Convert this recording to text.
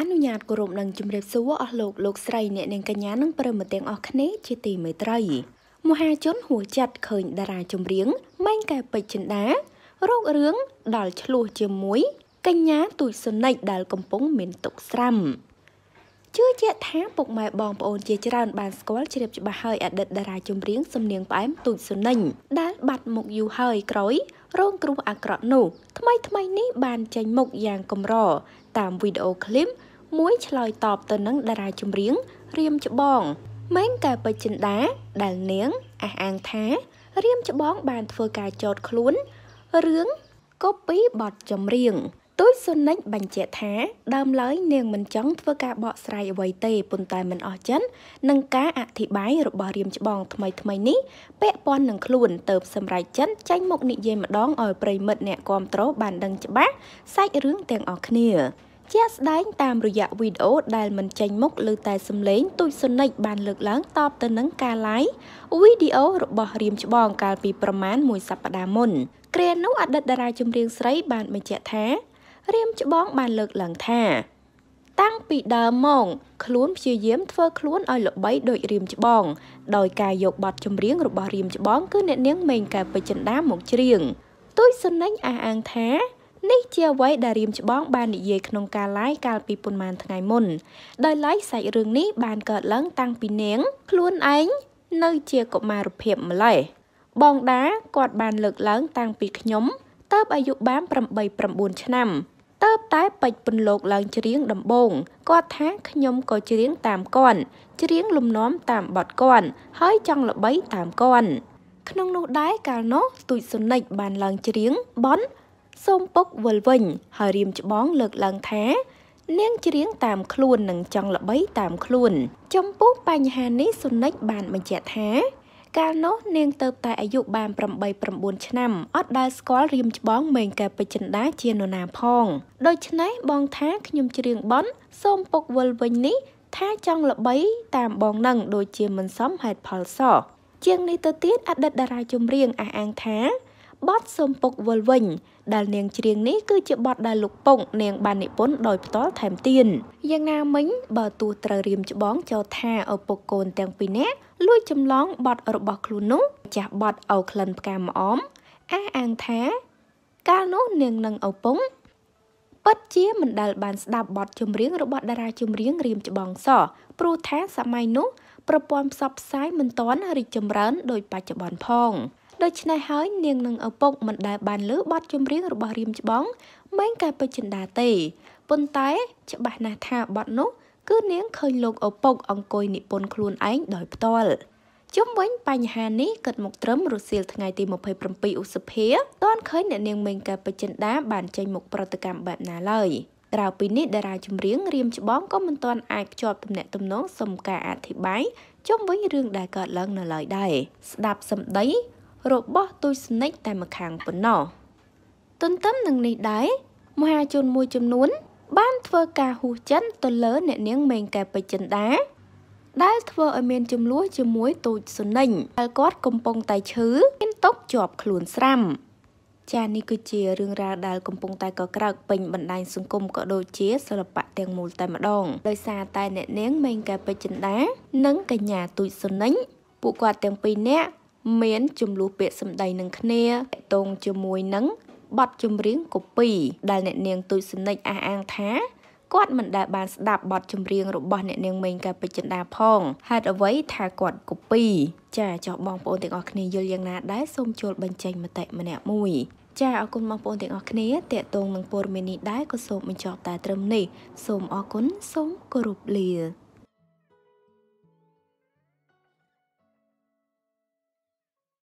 អនុញ្ញាតគោរពនិងជម្រាបសួរអស់លោកលោកស្រីអ្នកនាងកញ្ញានិងប្រិមត្តទាំងអស់គ្នាជាទីមេត្រី មហាជនហួចិត្តឃើញតារាចម្រៀងម៉ែងកែពេជ្រចិន្តារោគរឿងដល់ឆ្លោះជាមួយ កញ្ញាទូចសុនិចដែលកំពុងមានទុកស្រាំជឿជាក់ថាពុកម៉ែបងប្អូនជាច្រើនបានស្គាល់ជ្រាបច្បាស់ហើយអតីតតារាចម្រៀងសំនៀងផ្អែមទូចសុនិញដែលបាត់មុខយូរហើយក្រោយរងគ្រោះអាក្រក់នោះថ្មីថ្មីនេះបានចេញមុខយ៉ាងកម្រតាមវីដេអូឃ្លីបមួយឆ្លើយតបទៅនឹងតារាចម្រៀងរៀមច្បងម៉េងកែពេជ្រចិន្តាដែលនាងអះអាងថារៀមច្បងបានធ្វើការចោតខ្លួនរឿងកូពីបទចម្រៀងទូចសុនិចបញ្ជាក់ថាដើមឡើយនាងមិនចង់ធ្វើការបកស្រាយអ្វីទេប៉ុន្តែមិនអស់ចិត្តនឹងការអធិប្បាយរបស់រៀមច្បងថ្មីថ្មីនេះពាក់ព័ន្ធនឹងខ្លួន ទៅសម្រេចចិត្តចាញ់មុខនិយាយម្ដងឲ្យប្រិមិត្តអ្នកគ្រប់គ្រងបានដឹងច្បាស់សាច់រឿងទាំងអស់គ្នាជាស្ដែងតាមរយៈវីដេអូដែលមិនចេញមុខឬតែសំឡេងទូចសុនិចបានលើកឡើងតបទៅនឹងការ live វីដេអូរបស់រៀមច្បងកាលពីប្រមាណមួយសប្តាហ៍មុនគ្រានោះអតីតតារាចម្រៀងស្រី បានបញ្ជាក់ថារាមច្បងបានលើកឡើងថាតាំងពីដើមមកខ្លួនព្យាយាមធ្វើខ្លួនឲ្យល្បីដូចរាមច្បងដោយការយកបទចម្រៀងរបស់រាមច្បងគឺអ្នកនាងមេងកែពេជ្រចិន្តាមកច្រៀងទួយសនិញអះអាងថានេះ ជាអ្វីដែលរៀមច្បងបាននិយាយក្នុងការ live កាលពីប៉ុន្មានថ្ងៃមុនដោយ live សាច់រឿងនេះ បានកើតឡើង តាំងពីនាង ខ្លួនឯងនៅជាកុមារភាពម្លេះបងដាគាត់បានលើកឡើងតាំងពីខ្ញុំតើបអាយុបាន8 9ឆ្នាំតើបតែពេចពន្លោកឡើងច្រៀងដំបងគាត់ថាខ្ញុំក៏ច្រៀងតាមគាត់ច្រៀងលំនាំតាមបទគាត់ហើយចង់ល្បីតាមគាត់ក្នុងនោះដែរកាលនោះស្ទូចសុនិចបានឡើងច្រៀងបនសូមពុកវិលវិញហើយរៀមច្បងលើកឡើងថានាងច្រៀងតាមខ្លួននិងចង់ល្បីតាមខ្លួន ចំពោះបញ្ហានេះសុនិចបានបញ្ជាក់ថាកាលនោះនាងទៅតែអាយុបាន8 9ឆ្នាំអត់ដែលស្គាល់រៀមច្បងមេងកែពេជ្រចិន្តាជានរណាផង ដូច្នេះបងថាខ្ញុំច្រៀងបន់សូមពុកវិលវិញនេះថាចង់ល្បីតាមបងនឹងដូចជាមិនសមហេតុផលសោះជាងនេះទៅទៀតអតីតតារាចម្រៀងអះអាងថាបទសូមពុកវិលវិញ ដែលនាងច្រៀងនេះគឺជាបទដែលលោកពុកនាងបាននិពន្ធដោយផ្ទាល់ថែមទៀតយ៉ាងណាមិញ បើទោះត្រូវរៀមច្បងចោទថាឪពុកកូនទាំងពីរនាក់លួចចម្លងបទរបស់ខ្លួននោះ ចាស់បទអូក្លិនផ្កាម្អមអះអាងថា កាលនោះនាងនឹងឪពុកពិតជាមិនដែលបានស្ដាប់បទចម្រៀងរបស់តារាចម្រៀងរៀមច្បងសព្រោះថាសម័យនោះ ប្រព័ន្ធផ្សព្វផ្សាយមិនទាន់រីកចម្រើន ដោយបច្ចុប្បន្នផងដូច្នេះហើយនាងនិងឪពុកមិនដែលបានលើបទចម្រៀងរបស់រៀមច្បងម៉េងកែពេជ្រចិន្តាទេប៉ុន្តែច្បាស់ណាស់ថាបទនោះគឺនាងឃើញលោកឪពុកអង្គុយនិពន្ធខ្លួនឯងដោយផ្ទាល់ជុំវិញបញ្ហានេះកើតមកត្រឹមរសៀលថ្ងៃទី27ឧសភាតនឃើញអ្នកនាងមេងកែពេជ្រចិន្តាបានចេញមុខប្រតិកម្មបែបណាឡើយក្រៅពីនេះតារាចម្រៀងរៀមច្បងក៏មិនទាន់អាចភ្ជាប់ទំនាក់ទំនងសុំការអធិប្បាយជុំវិញរឿងដែលកើតឡើងនៅឡើយដែរស្ដាប់សម្ដីរបស់ទូចស្និចតែម្ខាងប៉ុណ្ណោះទន្ទឹមនឹងនេះដែរមហាជនមួយចំនួនបានធ្វើការហ៊ូសចិនទៅលើអ្នកនាងមេងកែពេជ្រចិន្តាដែលធ្វើឲ្យមានចំនួនជាមួយទូចសុនិញដែលគាត់កំពុងតែឈឺមានຕົកជាប់ខ្លួនស្រាំចានេះគឺជារឿងរ៉ាវដែលកំពុងតែកក្រើកពេញបណ្ដាញសង្គមក៏ដូចជាសិល្បៈទាំងមូលតែម្ដងដោយសារតែអ្នកនាងមេងកែពេជ្រចិន្តានិងកញ្ញាទូចសុនិញពួកគាត់ទាំងពីរនាក់មានចំនួនពាក្យសម្ដីនឹងគ្នាតកតងជាមួយនឹងបទចម្រៀងកូពីដែលអ្នកនាងទូចសនិចអះអាងថាគាត់មិនដែលបានស្ដាប់បទចម្រៀងរបស់អ្នកនាងមេងកាពេចិន្តាផងហេតុអ្វីថាគាត់កូពីចាចោះបងប្អូនទាំងអស់គ្នាយល់យ៉ាងណាដែរសូមចូលបញ្ចេញមតិម្នាក់មួយចាអរគុណបងប្អូនទាំងអស់គ្នាតេតងនឹងព័ត៌មាននេះដែរក៏សូមបញ្ចប់តែត្រឹមនេះសូមអរគុណសូមគោរពលា